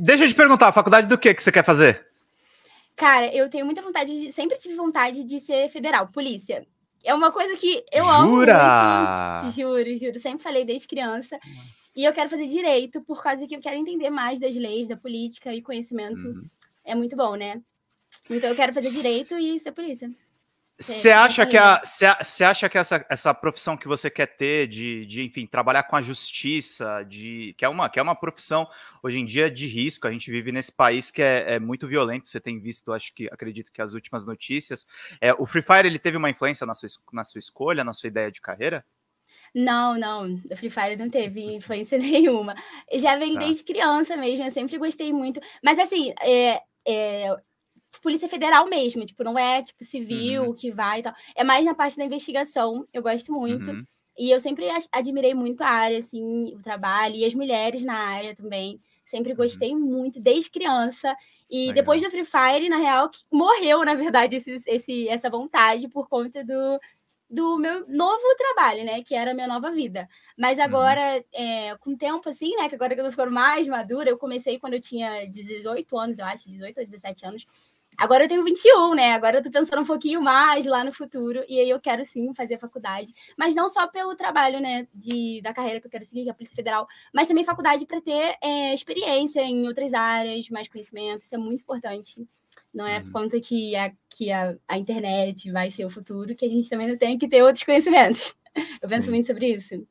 Deixa eu te perguntar, faculdade do que que você quer fazer? Cara, eu tenho muita vontade, sempre tive vontade de ser federal, polícia. É uma coisa que eu Jura? amo muito. Juro, juro. Sempre falei desde criança. E eu quero fazer direito, por causa que eu quero entender mais das leis, da política e conhecimento. Uhum. É muito bom, né? Então eu quero fazer direito e ser polícia. Você acha que, a, você acha que essa, essa profissão que você quer ter, de, de enfim, trabalhar com a justiça, de que é, uma, que é uma profissão hoje em dia de risco, a gente vive nesse país que é, é muito violento, você tem visto, acho que acredito que as últimas notícias. É, o Free Fire ele teve uma influência na sua, na sua escolha, na sua ideia de carreira? Não, não, o Free Fire não teve influência nenhuma. Já vem tá. desde criança mesmo, eu sempre gostei muito. Mas assim, é, é, Polícia Federal mesmo, tipo, não é tipo civil uhum. que vai e tal. É mais na parte da investigação, eu gosto muito. Uhum. E eu sempre admirei muito a área, assim, o trabalho, e as mulheres na área também. Sempre uhum. gostei uhum. muito, desde criança. E Legal. depois do Free Fire, na real, morreu, na verdade, esse, esse, essa vontade por conta do, do meu novo trabalho, né? Que era a minha nova vida. Mas uhum. agora, uhum. é, com o tempo, assim, né? Que agora que eu tô ficando mais madura, eu comecei quando eu tinha 18 anos, eu acho, 18 ou 17 anos. Agora eu tenho 21, né? Agora eu tô pensando um pouquinho mais lá no futuro. E aí eu quero sim fazer faculdade. Mas não só pelo trabalho, né? De, da carreira que eu quero seguir, que é a Polícia Federal, mas também faculdade para ter é, experiência em outras áreas, mais conhecimento. Isso é muito importante. Não é por uhum. conta que, a, que a, a internet vai ser o futuro, que a gente também não tem que ter outros conhecimentos. Eu penso muito sobre isso.